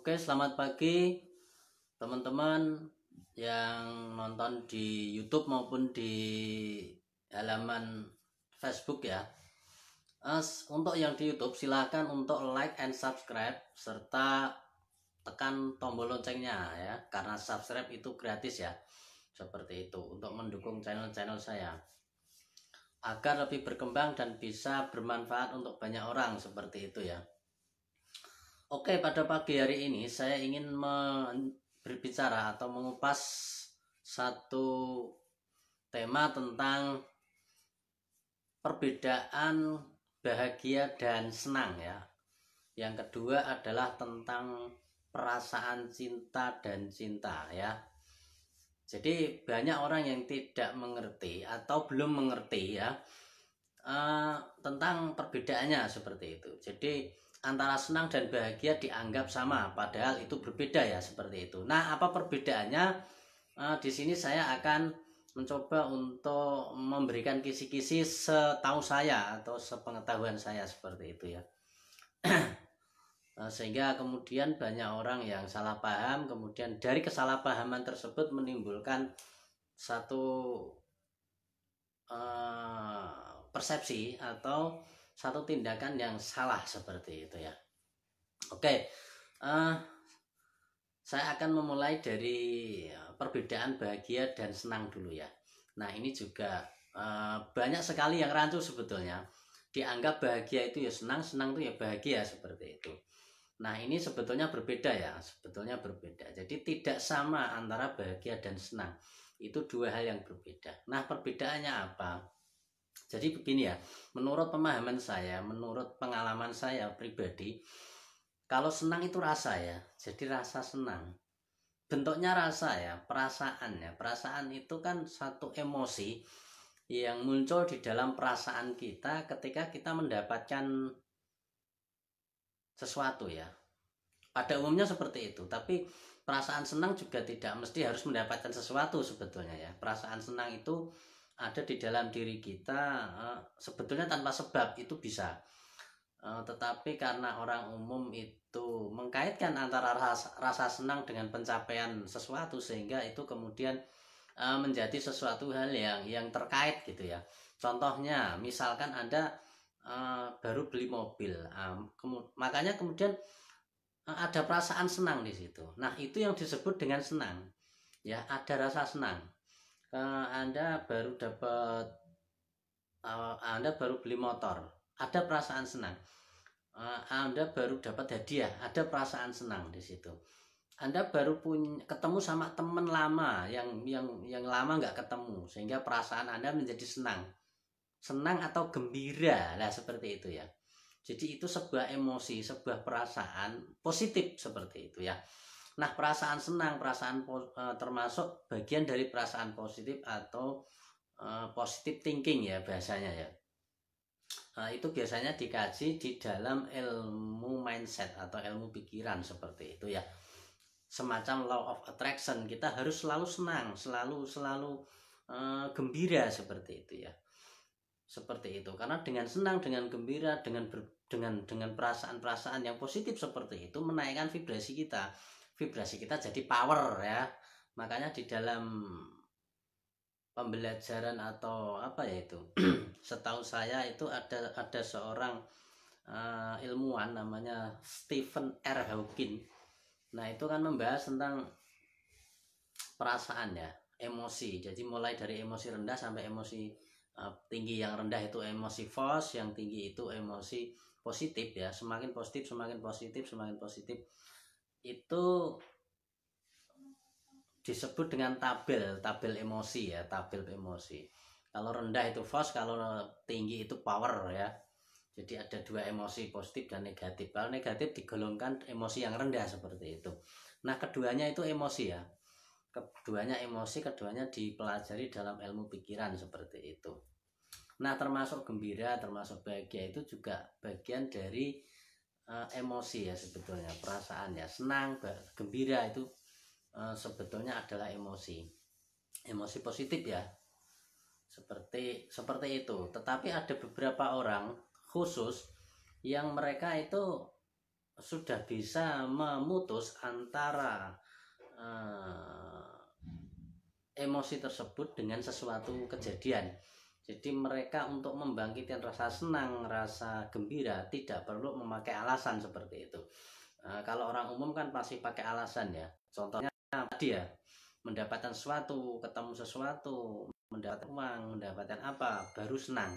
Oke, selamat pagi teman-teman yang nonton di YouTube maupun di halaman Facebook ya. As, untuk yang di YouTube silahkan untuk like and subscribe serta tekan tombol loncengnya ya karena subscribe itu gratis ya seperti itu untuk mendukung channel-channel saya agar lebih berkembang dan bisa bermanfaat untuk banyak orang seperti itu ya. Oke, pada pagi hari ini saya ingin berbicara atau mengupas satu tema tentang perbedaan bahagia dan senang ya. Yang kedua adalah tentang perasaan cinta dan cinta ya. Jadi banyak orang yang tidak mengerti atau belum mengerti ya uh, tentang perbedaannya seperti itu. Jadi antara senang dan bahagia dianggap sama, padahal itu berbeda ya seperti itu. Nah, apa perbedaannya? Uh, di sini saya akan mencoba untuk memberikan kisi-kisi setahu saya atau sepengetahuan saya seperti itu ya. Eh, sehingga kemudian banyak orang yang salah paham, kemudian dari kesalahpahaman tersebut menimbulkan satu uh, persepsi atau satu tindakan yang salah seperti itu ya. Oke, uh, saya akan memulai dari eh, perbedaan bahagia dan senang dulu ya. Nah ini juga uh, banyak sekali yang rancu sebetulnya. Dianggap bahagia itu ya senang, senang itu ya bahagia seperti itu. Nah ini sebetulnya berbeda ya, sebetulnya berbeda. Jadi tidak sama antara bahagia dan senang. Itu dua hal yang berbeda. Nah perbedaannya apa? Jadi begini ya, menurut pemahaman saya, menurut pengalaman saya pribadi, kalau senang itu rasa ya, jadi rasa senang. Bentuknya rasa ya, perasaan ya. Perasaan itu kan satu emosi yang muncul di dalam perasaan kita ketika kita mendapatkan sesuatu ya. Pada umumnya seperti itu, tapi perasaan senang juga tidak mesti harus mendapatkan sesuatu sebetulnya ya. Perasaan senang itu ada di dalam diri kita eh, sebetulnya tanpa sebab itu bisa eh, tetapi karena orang umum itu mengkaitkan antara rasa, senang dengan pencapaian sesuatu sehingga itu kemudian eh, menjadi sesuatu hal yang yang terkait gitu ya contohnya misalkan anda baru beli mobil makanya kemudian ada perasaan senang di situ nah itu yang disebut dengan senang ya ada rasa senang uh, Anda baru dapat uh, Anda baru beli motor, ada perasaan senang. Uh, Anda baru dapat hadiah, ada perasaan senang di situ. Anda baru pun ketemu sama teman lama yang yang yang lama nggak ketemu sehingga perasaan Anda menjadi senang. Senang atau gembira lah seperti itu ya. Jadi itu sebuah emosi, sebuah perasaan positif seperti itu ya. Nah, perasaan senang, perasaan e, termasuk bagian dari perasaan positif atau positif e, positive thinking ya biasanya ya. Nah, itu biasanya dikaji di dalam ilmu mindset atau ilmu pikiran seperti itu ya. Semacam law of attraction, kita harus selalu senang, selalu selalu uh, gembira seperti itu ya. Seperti itu. Karena dengan senang, dengan gembira, dengan ber, dengan dengan perasaan-perasaan yang positif seperti itu menaikkan vibrasi kita vibrasi kita jadi power ya makanya di dalam pembelajaran atau apa ya itu setahu saya itu ada ada seorang uh, ilmuwan namanya Stephen R Hawking nah itu kan membahas tentang perasaan ya emosi jadi mulai dari emosi rendah sampai emosi eh, tinggi yang rendah itu emosi force yang tinggi itu emosi positif ya semakin positif semakin positif semakin positif itu disebut dengan tabel tabel emosi ya tabel emosi kalau rendah itu force kalau tinggi itu power ya jadi ada dua emosi positif dan negatif kalau negatif digolongkan emosi yang rendah seperti itu nah keduanya itu emosi ya keduanya emosi keduanya dipelajari dalam ilmu pikiran seperti itu Nah, termasuk gembira, termasuk bahagia itu juga bagian dari uh, emosi ya sebetulnya perasaan ya senang gembira itu uh, sebetulnya adalah emosi emosi positif ya seperti seperti itu tetapi ada beberapa orang khusus yang mereka itu sudah bisa memutus antara uh, emosi tersebut dengan sesuatu kejadian jadi mereka untuk membangkitkan rasa senang, rasa gembira tidak perlu memakai alasan seperti itu. Nah, kalau orang umum kan pasti pakai alasan ya. Contohnya tadi ya, mendapatkan sesuatu, ketemu sesuatu, mendapatkan uang, mendapatkan apa, baru senang.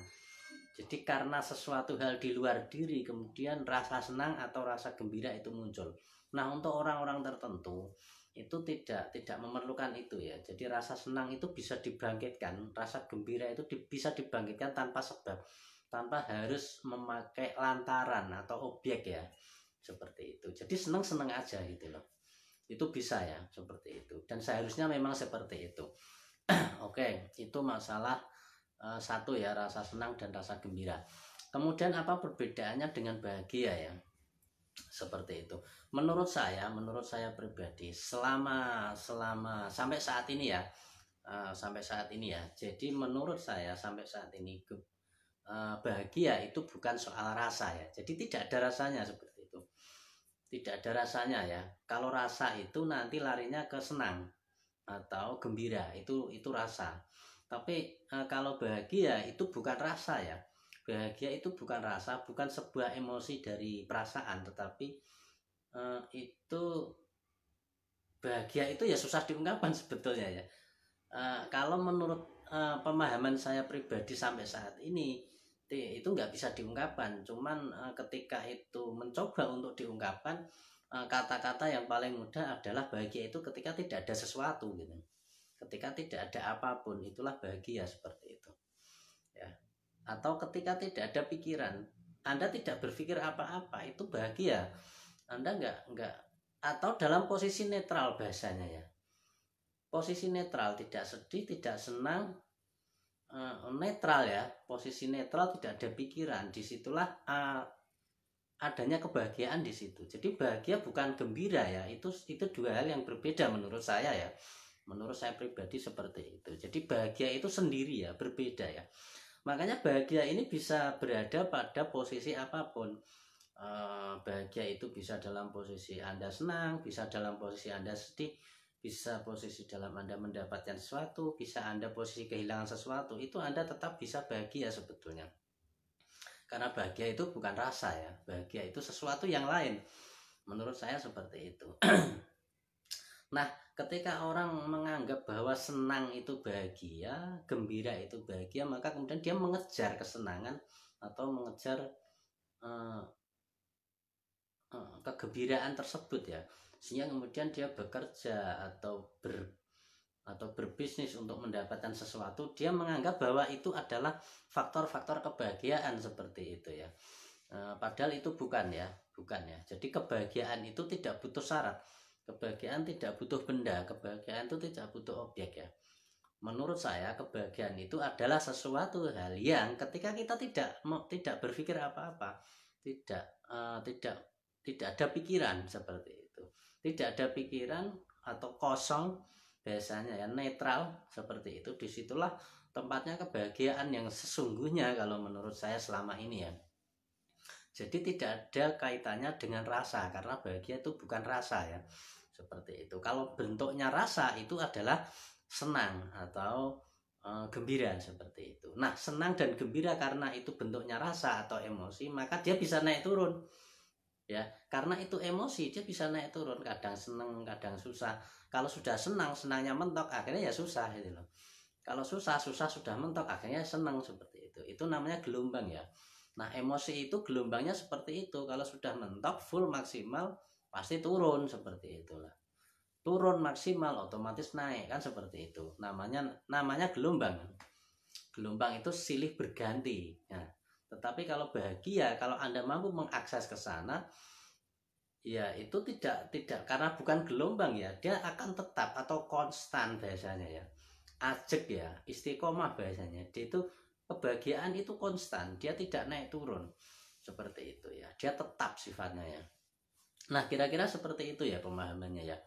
Jadi karena sesuatu hal di luar diri kemudian rasa senang atau rasa gembira itu muncul. Nah, untuk orang-orang tertentu itu tidak tidak memerlukan itu ya jadi rasa senang itu bisa dibangkitkan rasa gembira itu di, bisa dibangkitkan tanpa sebab tanpa harus memakai lantaran atau objek ya seperti itu jadi senang senang aja gitu loh itu bisa ya seperti itu dan seharusnya memang seperti itu oke itu masalah uh, satu ya rasa senang dan rasa gembira kemudian apa perbedaannya dengan bahagia ya seperti itu menurut saya menurut saya pribadi selama selama sampai saat ini ya uh, sampai saat ini ya jadi menurut saya sampai saat ini itu uh, eh, bahagia itu bukan soal rasa ya jadi tidak ada rasanya seperti itu tidak ada rasanya ya kalau rasa itu nanti larinya ke senang atau gembira itu itu rasa tapi uh, kalau bahagia itu bukan rasa ya bahagia itu bukan rasa bukan sebuah emosi dari perasaan tetapi uh, itu bahagia itu ya susah diungkapkan sebetulnya ya uh, kalau menurut uh, pemahaman saya pribadi sampai saat ini itu nggak bisa diungkapkan cuman uh, ketika itu mencoba untuk diungkapkan kata-kata yang paling mudah adalah bahagia itu ketika tidak ada sesuatu gitu ketika tidak ada apapun itulah bahagia seperti itu ya atau ketika tidak ada pikiran anda tidak berpikir apa-apa itu bahagia anda nggak nggak atau dalam posisi netral bahasanya ya posisi netral tidak sedih tidak senang eh, netral ya posisi netral tidak ada pikiran disitulah eh, adanya kebahagiaan di situ jadi bahagia bukan gembira ya itu itu dua hal yang berbeda menurut saya ya menurut saya pribadi seperti itu jadi bahagia itu sendiri ya berbeda ya Makanya bahagia ini bisa berada pada posisi apapun. Eh, bahagia itu bisa dalam posisi Anda senang, bisa dalam posisi Anda sedih, bisa posisi dalam Anda mendapatkan sesuatu, bisa Anda posisi kehilangan sesuatu. Itu Anda tetap bisa bahagia sebetulnya. Karena bahagia itu bukan rasa ya, bahagia itu sesuatu yang lain. Menurut saya seperti itu. Nah, ketika orang menganggap bahwa senang itu bahagia, gembira itu bahagia, maka kemudian dia mengejar kesenangan atau mengejar uh, uh, kegembiraan tersebut ya. Sehingga kemudian dia bekerja atau ber atau berbisnis untuk mendapatkan sesuatu, dia menganggap bahwa itu adalah faktor-faktor kebahagiaan seperti itu ya. Uh, padahal itu bukan ya, bukan ya. Jadi kebahagiaan itu tidak butuh syarat Kebahagiaan tidak butuh benda, kebahagiaan itu tidak butuh objek ya. Menurut saya kebahagiaan itu adalah sesuatu hal yang ketika kita tidak tidak berpikir apa-apa, tidak uh, tidak tidak ada pikiran seperti itu. Tidak ada pikiran atau kosong biasanya ya netral seperti itu. Disitulah tempatnya kebahagiaan yang sesungguhnya kalau menurut saya selama ini ya. Jadi tidak ada kaitannya dengan rasa karena bahagia itu bukan rasa ya. Seperti itu. Kalau bentuknya rasa itu adalah senang atau e, gembira seperti itu. Nah, senang dan gembira karena itu bentuknya rasa atau emosi, maka dia bisa naik turun. Ya, karena itu emosi dia bisa naik turun, kadang senang, kadang susah. Kalau sudah senang, senangnya mentok, akhirnya ya susah gitu loh. Kalau susah, susah sudah mentok, akhirnya senang seperti itu. Itu namanya gelombang ya. Nah, emosi itu gelombangnya seperti itu. Kalau sudah mentok full maksimal pasti turun seperti itulah. Turun maksimal otomatis naik kan seperti itu. Namanya namanya gelombang. Gelombang itu silih berganti. Ya. Tetapi kalau bahagia, kalau Anda mampu mengakses ke sana, ya itu tidak tidak karena bukan gelombang ya, dia akan tetap atau konstan biasanya ya. Ajek ya, istiqomah biasanya. Dia itu kebahagiaan itu konstan dia tidak naik turun seperti itu ya dia tetap sifatnya ya nah kira-kira seperti itu ya pemahamannya ya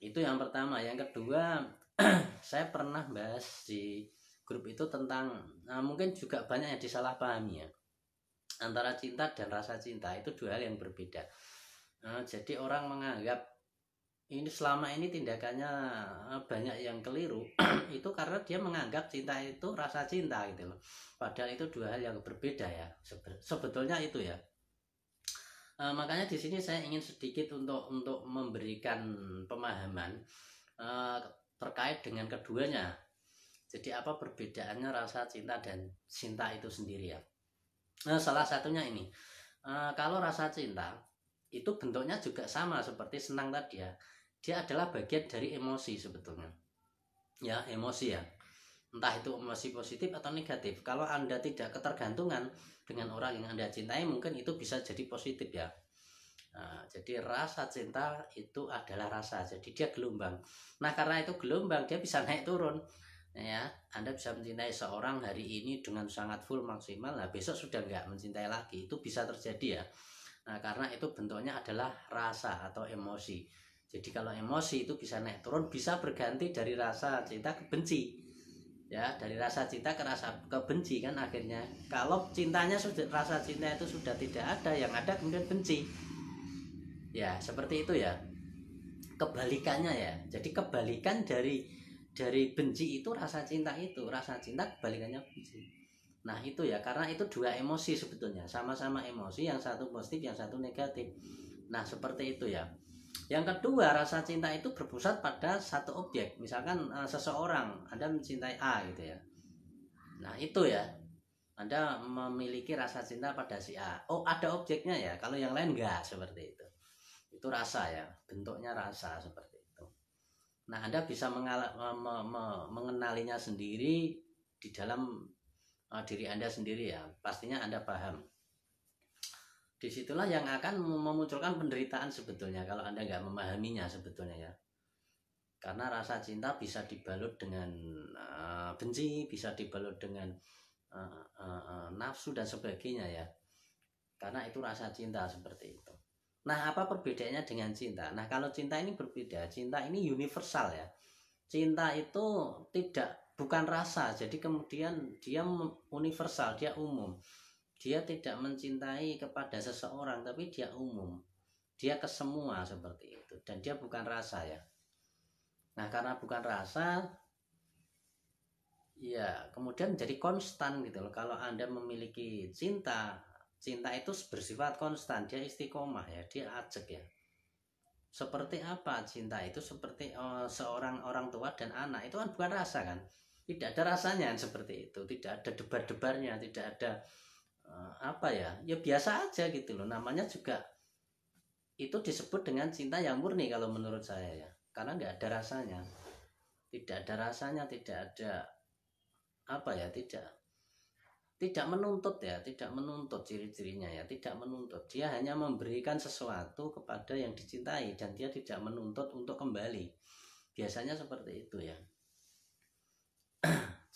itu yang pertama yang kedua saya pernah bahas di grup itu tentang nah mungkin juga banyak yang disalahpahami ya antara cinta dan rasa cinta itu dua hal yang berbeda nah, jadi orang menganggap ini selama ini tindakannya eh, banyak yang keliru itu karena dia menganggap cinta itu rasa cinta gitu loh padahal itu dua hal yang berbeda ya sebetulnya itu ya e, makanya di sini saya ingin sedikit untuk untuk memberikan pemahaman e, terkait dengan keduanya jadi apa perbedaannya rasa cinta dan cinta itu sendiri ya nah, salah satunya ini e, kalau rasa cinta itu bentuknya juga sama seperti senang tadi ya dia adalah bagian dari emosi sebetulnya ya emosi ya entah itu emosi positif atau negatif kalau anda tidak ketergantungan dengan orang yang anda cintai mungkin itu bisa jadi positif ya nah, jadi rasa cinta itu adalah rasa jadi dia gelombang nah karena itu gelombang dia bisa naik turun ya anda bisa mencintai seorang hari ini dengan sangat full maksimal lah, besok sudah nggak mencintai lagi itu bisa terjadi ya Nah, karena itu bentuknya adalah rasa atau emosi. Jadi kalau emosi itu bisa naik turun, bisa berganti dari rasa cinta ke benci. Ya, dari rasa cinta ke rasa ke benci kan akhirnya. Kalau cintanya sudah rasa cinta itu sudah tidak ada, yang ada kemudian benci. Ya, seperti itu ya. Kebalikannya ya. Jadi kebalikan dari dari benci itu rasa cinta itu, rasa cinta kebalikannya benci. Nah itu ya karena itu dua emosi sebetulnya sama-sama emosi yang satu positif yang satu negatif. Nah seperti itu ya. Yang kedua rasa cinta itu berpusat pada satu objek. Misalkan uh, seseorang Anda mencintai A gitu ya. Nah itu ya. Anda memiliki rasa cinta pada si A. Oh ada objeknya ya. Kalau yang lain enggak seperti itu. Itu rasa ya. Bentuknya rasa seperti itu. Nah Anda bisa mengala- eh, me- me- mengenalinya sendiri di dalam uh, diri Anda sendiri ya, pastinya Anda paham. Disitulah yang akan memunculkan penderitaan sebetulnya kalau Anda nggak memahaminya sebetulnya ya. Karena rasa cinta bisa dibalut dengan uh, benci, bisa dibalut dengan uh, uh, uh, nafsu dan sebagainya ya. Karena itu rasa cinta seperti itu. Nah, apa perbedaannya dengan cinta? Nah, kalau cinta ini berbeda. Cinta ini universal ya. Cinta itu tidak bukan rasa jadi kemudian dia universal dia umum dia tidak mencintai kepada seseorang tapi dia umum dia ke semua seperti itu dan dia bukan rasa ya nah karena bukan rasa ya kemudian jadi konstan gitu loh kalau anda memiliki cinta cinta itu bersifat konstan dia istiqomah ya dia ajak ya seperti apa cinta itu seperti oh, seorang orang tua dan anak itu kan bukan rasa kan tidak ada rasanya seperti itu tidak ada debar-debarnya tidak ada uh, apa ya ya biasa aja gitu loh namanya juga itu disebut dengan cinta yang murni kalau menurut saya ya karena nggak ada rasanya tidak ada rasanya tidak ada apa ya tidak tidak menuntut ya, tidak menuntut ciri-cirinya ya, tidak menuntut. Dia hanya memberikan sesuatu kepada yang dicintai dan dia tidak menuntut untuk kembali. Biasanya seperti itu ya.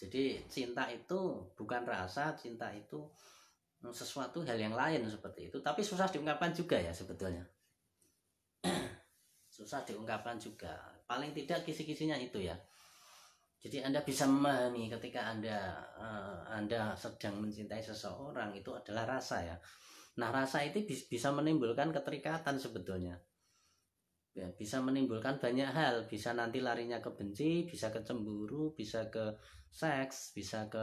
Jadi cinta itu bukan rasa, cinta itu mm, sesuatu hal yang lain seperti itu. Tapi susah diungkapkan juga ya sebetulnya. susah diungkapkan juga. Paling tidak kisi-kisinya itu ya. Jadi Anda bisa memahami ketika Anda uh, Anda sedang mencintai seseorang itu adalah rasa ya. Nah, rasa itu bisa menimbulkan keterikatan sebetulnya ya, bisa menimbulkan banyak hal bisa nanti larinya ke benci bisa ke cemburu bisa ke seks bisa ke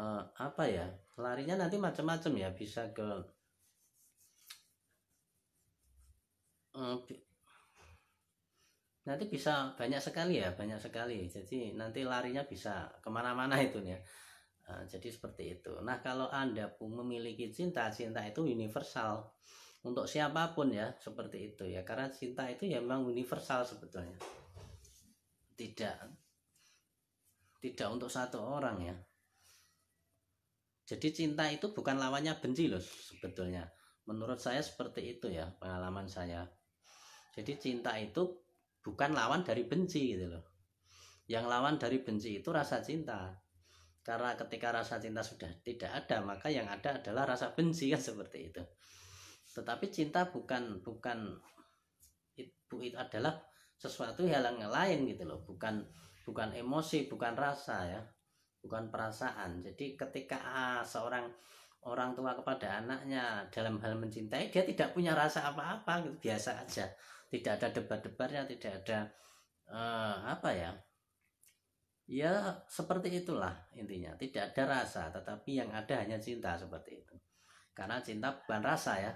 uh, apa ya larinya nanti macam-macam ya bisa ke uh, nanti bisa banyak sekali ya banyak sekali jadi nanti larinya bisa kemana-mana itu ya uh, jadi seperti itu nah kalau anda pun memiliki cinta cinta itu universal untuk siapapun ya seperti itu ya karena cinta itu ya memang universal sebetulnya tidak tidak untuk satu orang ya jadi cinta itu bukan lawannya benci loh sebetulnya menurut saya seperti itu ya pengalaman saya jadi cinta itu bukan lawan dari benci gitu loh yang lawan dari benci itu rasa cinta karena ketika rasa cinta sudah tidak ada maka yang ada adalah rasa benci kan seperti itu tetapi cinta bukan bukan itu it adalah sesuatu hal yang lain gitu loh bukan bukan emosi bukan rasa ya bukan perasaan jadi ketika ah, seorang orang tua kepada anaknya dalam hal mencintai dia tidak punya rasa apa-apa gitu biasa aja tidak ada debat debarnya tidak ada uh, apa ya ya seperti itulah intinya tidak ada rasa tetapi yang ada hanya cinta seperti itu karena cinta bukan rasa ya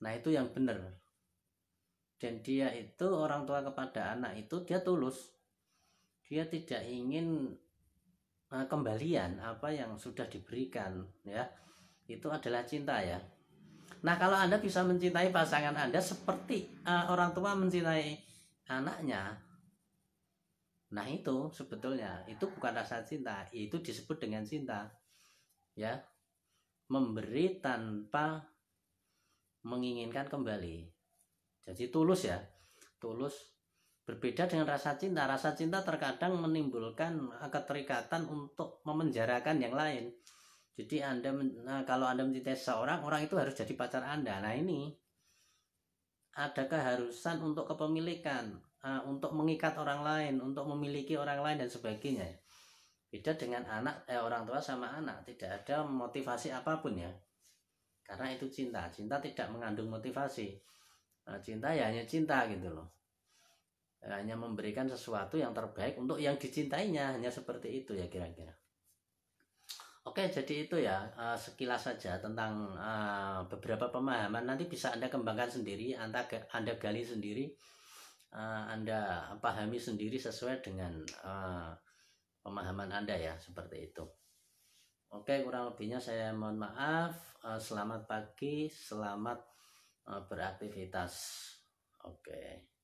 nah itu yang benar dan dia itu orang tua kepada anak itu dia tulus dia tidak ingin uh, kembalian apa yang sudah diberikan ya itu adalah cinta ya nah kalau anda bisa mencintai pasangan anda seperti uh, orang tua mencintai anaknya nah itu sebetulnya itu bukan rasa cinta itu disebut dengan cinta ya memberi tanpa menginginkan kembali. Jadi tulus ya, tulus berbeda dengan rasa cinta. Rasa cinta terkadang menimbulkan eh, keterikatan untuk memenjarakan yang lain. Jadi Anda nah, kalau Anda mencintai seseorang, orang itu harus jadi pacar Anda. Nah, ini ada keharusan untuk kepemilikan, eh, untuk mengikat orang lain, untuk memiliki orang lain dan sebagainya. Beda dengan anak eh orang tua sama anak, tidak ada motivasi apapun ya karena itu cinta cinta tidak mengandung motivasi nah, cinta ya hanya cinta gitu loh hanya memberikan sesuatu yang terbaik untuk yang dicintainya hanya seperti itu ya kira-kira oke jadi itu ya eh, sekilas saja tentang eh, beberapa pemahaman nanti bisa anda kembangkan sendiri anda anda gali sendiri eh, anda pahami sendiri sesuai dengan pemahaman anda ya seperti itu Oke, kurang lebihnya saya mohon maaf. Eh, selamat pagi, selamat eh, beraktivitas. Oke.